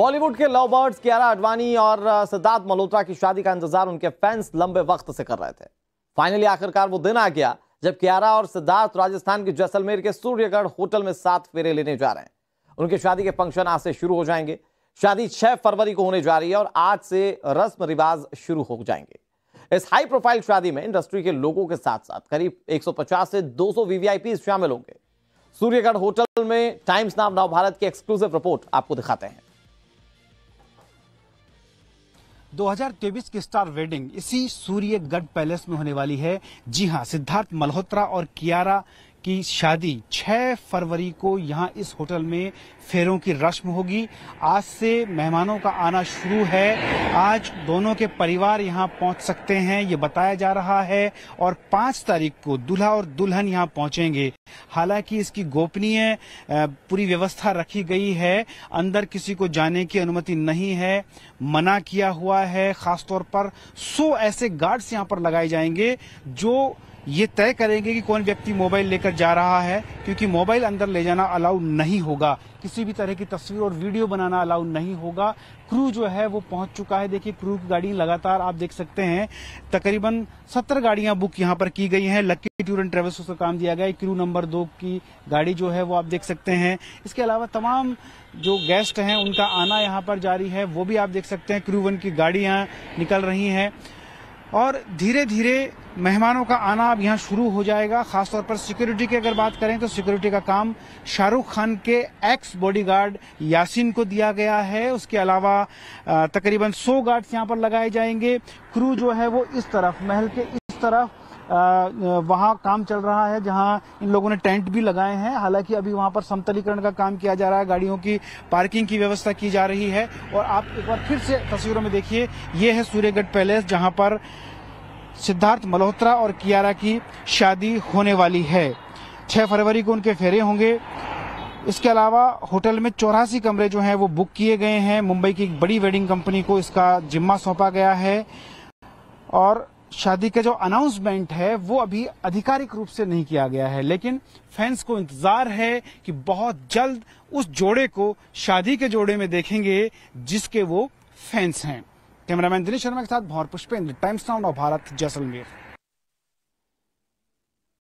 बॉलीवुड के love birds Kiara Advani और सिद्धार्थ मल्होत्रा की शादी का इंतजार उनके फैंस लंबे वक्त से कर रहे थे फाइनली आखिरकार वो दिन आ गया जब कियारा और सिद्धार्थ राजस्थान के जैसलमेर के सूर्यगढ़ होटल में सात फेरे लेने जा रहे हैं उनके शादी के फंक्शन आज से शुरू हो जाएंगे शादी 6 फरवरी को होने जा रही है और आज से रस्म रिवाज शुरू हो जाएंगे इस हाई प्रोफाइल शादी में इंडस्ट्री के लोगों के साथ साथ करीब 150 से 200 सौ वीवीआईपी शामिल होंगे सूर्यगढ़ होटल में टाइम्स नाम नव भारत की एक्सक्लूसिव रिपोर्ट आपको दिखाते हैं 2023 की स्टार वेडिंग इसी सूर्य गढ़ पैलेस में होने वाली है जी हां सिद्धार्थ मल्होत्रा और कियारा की शादी 6 फरवरी को यहाँ इस होटल में फेरों की रस्म होगी आज से मेहमानों का आना शुरू है आज दोनों के परिवार यहाँ पहुंच सकते हैं ये बताया जा रहा है और 5 तारीख को दूल्हा और दुल्हन यहाँ पहुंचेंगे हालांकि इसकी गोपनीय पूरी व्यवस्था रखी गई है अंदर किसी को जाने की अनुमति नहीं है मना किया हुआ है खासतौर पर सौ ऐसे गार्ड्स यहाँ पर लगाए जाएंगे जो ये तय करेंगे कि कौन व्यक्ति मोबाइल लेकर जा रहा है क्योंकि मोबाइल अंदर ले जाना अलाउ नहीं होगा किसी भी तरह की तस्वीर और वीडियो बनाना अलाउ नहीं होगा क्रू जो है वो पहुंच चुका है देखिए क्रू की गाड़ी लगातार आप देख सकते हैं तकरीबन सत्तर गाड़ियां बुक यहां पर की गई हैं लक्की टूर एंड ट्रेवल्स उसका काम दिया गया है क्रू नंबर दो की गाड़ी जो है वो आप देख सकते हैं इसके अलावा तमाम जो गेस्ट हैं उनका आना यहाँ पर जारी है वो भी आप देख सकते हैं क्रू वन की गाड़ियाँ निकल रही हैं और धीरे धीरे मेहमानों का आना अब यहाँ शुरू हो जाएगा खासतौर पर सिक्योरिटी की अगर बात करें तो सिक्योरिटी का काम शाहरुख खान के एक्स बॉडीगार्ड यासिन को दिया गया है उसके अलावा तकरीबन 100 गार्ड्स यहाँ पर लगाए जाएंगे क्रू जो है वो इस तरफ महल के इस तरफ वहाँ काम चल रहा है जहाँ इन लोगों ने टेंट भी लगाए हैं हालांकि अभी वहाँ पर समतलीकरण का काम किया जा रहा है गाड़ियों की पार्किंग की व्यवस्था की जा रही है और आप एक बार फिर से तस्वीरों में देखिए ये है सूर्यगढ़ पैलेस जहाँ पर सिद्धार्थ मल्होत्रा और कियारा की शादी होने वाली है छः फरवरी को उनके फेरे होंगे इसके अलावा होटल में चौरासी कमरे जो हैं वो बुक किए गए हैं मुंबई की एक बड़ी वेडिंग कंपनी को इसका जिम्मा सौंपा गया है और शादी का जो अनाउंसमेंट है वो अभी आधिकारिक रूप से नहीं किया गया है लेकिन फैंस को इंतजार है कि बहुत जल्द उस जोड़े को शादी के जोड़े में देखेंगे जिसके वो फैंस हैं कैमरामैन दिनेश शर्मा के साथ भौर पुष्पेंद्र टाइम्स नाउ और भारत जैसलमेर